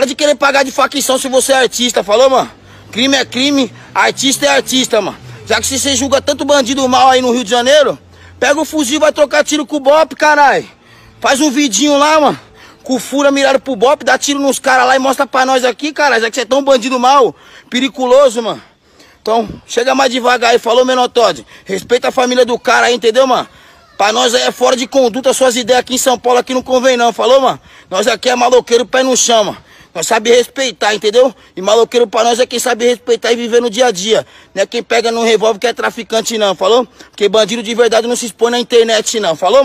Para de querer pagar de facção se você é artista, falou, mano? Crime é crime, artista é artista, mano. Já que se você julga tanto bandido mal aí no Rio de Janeiro, pega o fuzil e vai trocar tiro com o Bop, caralho. Faz um vidinho lá, mano. Com fura mirado pro Bop, dá tiro nos caras lá e mostra pra nós aqui, cara. Já que você é tão bandido mal, periculoso, mano. Então, chega mais devagar aí, falou, menor Todd. Respeita a família do cara aí, entendeu, mano? Pra nós aí é fora de conduta suas ideias aqui em São Paulo, aqui não convém não, falou, mano? Nós aqui é maloqueiro, pé no chama. Nós sabe respeitar, entendeu? E maloqueiro pra nós é quem sabe respeitar e viver no dia a dia. Não é quem pega no revólver que é traficante, não, falou? Porque bandido de verdade não se expõe na internet, não, falou, mano?